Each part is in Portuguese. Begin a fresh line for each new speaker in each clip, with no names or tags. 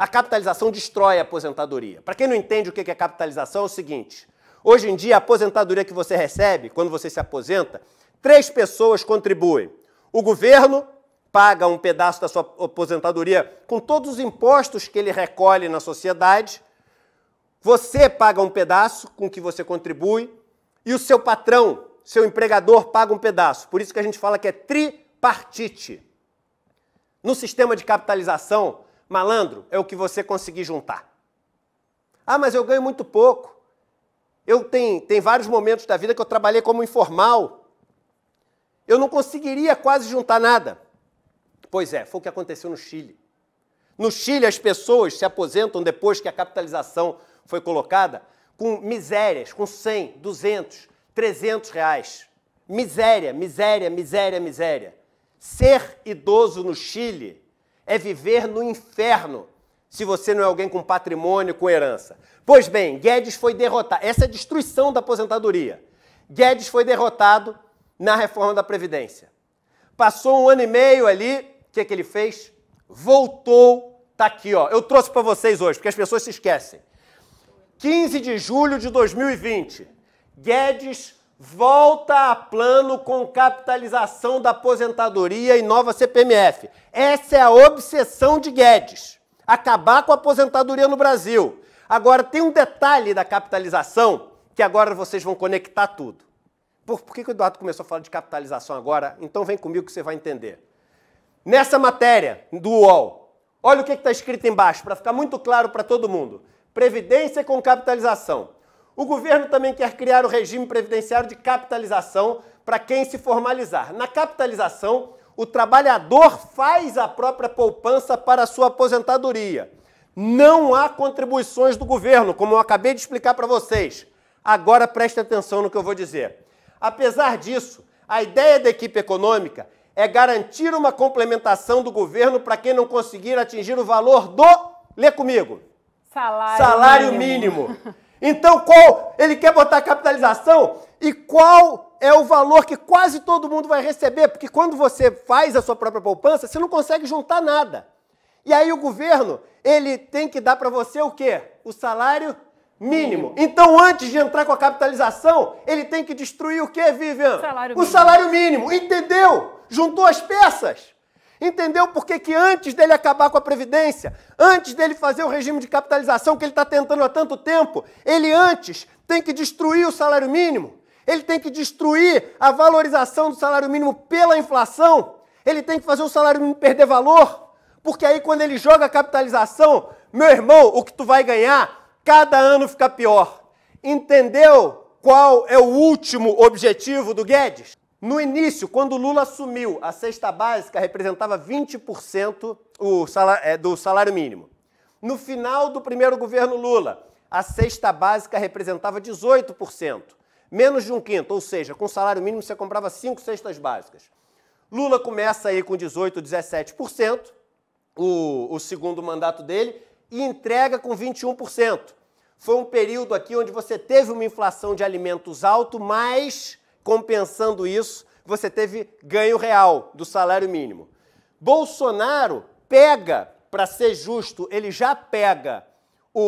A capitalização destrói a aposentadoria. Para quem não entende o que é capitalização, é o seguinte: hoje em dia, a aposentadoria que você recebe, quando você se aposenta, três pessoas contribuem. O governo paga um pedaço da sua aposentadoria com todos os impostos que ele recolhe na sociedade. Você paga um pedaço com que você contribui e o seu patrão, seu empregador, paga um pedaço. Por isso que a gente fala que é tripartite. No sistema de capitalização, Malandro, é o que você conseguir juntar. Ah, mas eu ganho muito pouco. Eu tenho, tem vários momentos da vida que eu trabalhei como informal. Eu não conseguiria quase juntar nada. Pois é, foi o que aconteceu no Chile. No Chile, as pessoas se aposentam depois que a capitalização foi colocada com misérias, com 100, 200, 300 reais. Miséria, miséria, miséria, miséria. Ser idoso no Chile é viver no inferno se você não é alguém com patrimônio, com herança. Pois bem, Guedes foi derrotado. Essa é a destruição da aposentadoria. Guedes foi derrotado na reforma da Previdência. Passou um ano e meio ali, o que, é que ele fez? Voltou, tá aqui, ó. Eu trouxe para vocês hoje, porque as pessoas se esquecem. 15 de julho de 2020, Guedes volta a plano com capitalização da aposentadoria e nova CPMF. Essa é a obsessão de Guedes. Acabar com a aposentadoria no Brasil. Agora, tem um detalhe da capitalização que agora vocês vão conectar tudo. Por, por que, que o Eduardo começou a falar de capitalização agora? Então vem comigo que você vai entender. Nessa matéria do UOL, olha o que está escrito embaixo, para ficar muito claro para todo mundo. Previdência com capitalização o governo também quer criar o regime previdenciário de capitalização para quem se formalizar. Na capitalização, o trabalhador faz a própria poupança para a sua aposentadoria. Não há contribuições do governo, como eu acabei de explicar para vocês. Agora preste atenção no que eu vou dizer. Apesar disso, a ideia da equipe econômica é garantir uma complementação do governo para quem não conseguir atingir o valor do. Lê comigo. Salário, Salário mínimo. mínimo. Então, qual ele quer botar a capitalização e qual é o valor que quase todo mundo vai receber, porque quando você faz a sua própria poupança, você não consegue juntar nada. E aí o governo, ele tem que dar para você o quê? O salário mínimo. Então, antes de entrar com a capitalização, ele tem que destruir o quê, Vivian? Salário o salário mínimo. Entendeu? Juntou as peças. Entendeu por que, que antes dele acabar com a Previdência, antes dele fazer o regime de capitalização que ele está tentando há tanto tempo, ele antes tem que destruir o salário mínimo, ele tem que destruir a valorização do salário mínimo pela inflação, ele tem que fazer o salário mínimo perder valor, porque aí quando ele joga a capitalização, meu irmão, o que tu vai ganhar, cada ano fica pior. Entendeu qual é o último objetivo do Guedes? No início, quando Lula assumiu, a cesta básica representava 20% é, do salário mínimo. No final do primeiro governo Lula, a cesta básica representava 18%, menos de um quinto, ou seja, com salário mínimo você comprava cinco cestas básicas. Lula começa aí com 18, 17%, o, o segundo mandato dele, e entrega com 21%. Foi um período aqui onde você teve uma inflação de alimentos alto, mas compensando isso, você teve ganho real do salário mínimo. Bolsonaro pega, para ser justo, ele já pega o,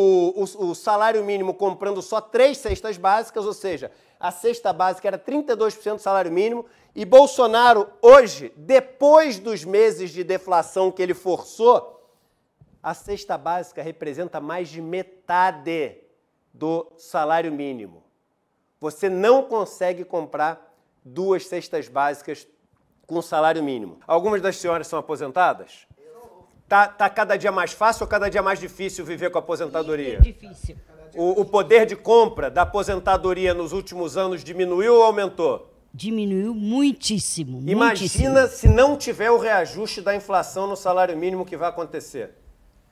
o, o, salário mínimo comprando só três cestas básicas, ou seja, a cesta básica era 32% do salário mínimo, e Bolsonaro, hoje, depois dos meses de deflação que ele forçou, a cesta básica representa mais de metade do salário mínimo. Você não consegue comprar duas cestas básicas com salário mínimo. Algumas das senhoras são aposentadas? Tá, tá cada dia mais fácil ou cada dia mais difícil viver com a aposentadoria? É difícil. O, o poder de compra da aposentadoria nos últimos anos diminuiu ou aumentou? Diminuiu muitíssimo. Imagina muitíssimo. se não tiver o reajuste da inflação no salário mínimo que vai acontecer.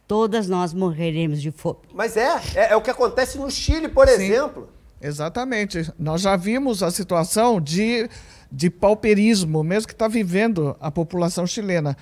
Todas nós morreremos de fome. Mas é, é, é o que acontece no Chile, por Sim. exemplo. Exatamente. Nós já vimos a situação de, de pauperismo, mesmo que está vivendo a população chilena.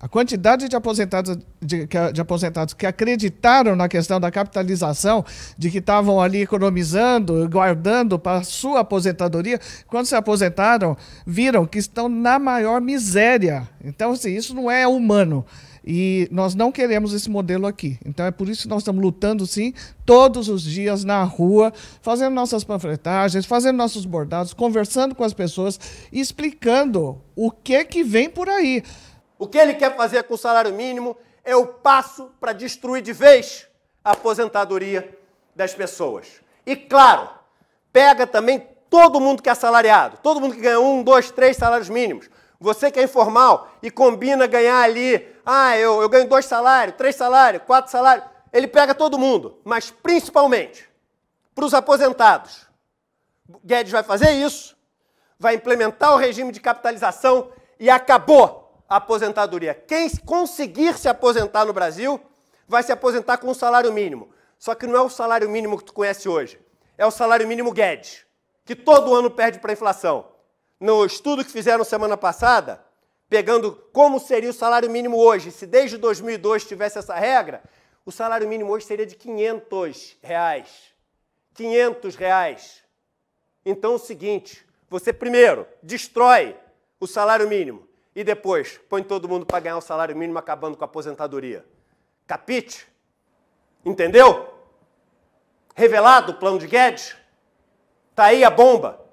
A quantidade de aposentados, de, de aposentados, que acreditaram na questão da capitalização, de que estavam ali economizando, guardando para sua aposentadoria, quando se aposentaram, viram que estão na maior miséria. Então, assim, isso não é humano. E nós não queremos esse modelo aqui. Então é por isso que nós estamos lutando, sim, todos os dias na rua, fazendo nossas panfletagens, fazendo nossos bordados, conversando com as pessoas, explicando o que que vem por aí. O que ele quer fazer com o salário mínimo é o passo para destruir de vez a aposentadoria das pessoas. E claro, pega também todo mundo que é assalariado, todo mundo que ganha um, dois, três salários mínimos você que é informal e combina ganhar ali, ah, eu, eu ganho dois salários, três salários, quatro salários. Ele pega todo mundo, mas principalmente para os aposentados. Guedes vai fazer isso, vai implementar o regime de capitalização e acabou a aposentadoria. Quem conseguir se aposentar no Brasil vai se aposentar com um salário mínimo. Só que não é o salário mínimo que tu conhece hoje, é o salário mínimo Guedes, que todo ano perde para a inflação no estudo que fizeram semana passada, pegando como seria o salário mínimo hoje, se desde 2002 tivesse essa regra, o salário mínimo hoje seria de 500 reais. 500 reais. Então é o seguinte, você primeiro destrói o salário mínimo e depois põe todo mundo para ganhar o salário mínimo acabando com a aposentadoria. Capite? Entendeu? Revelado o plano de Guedes? Tá aí a bomba.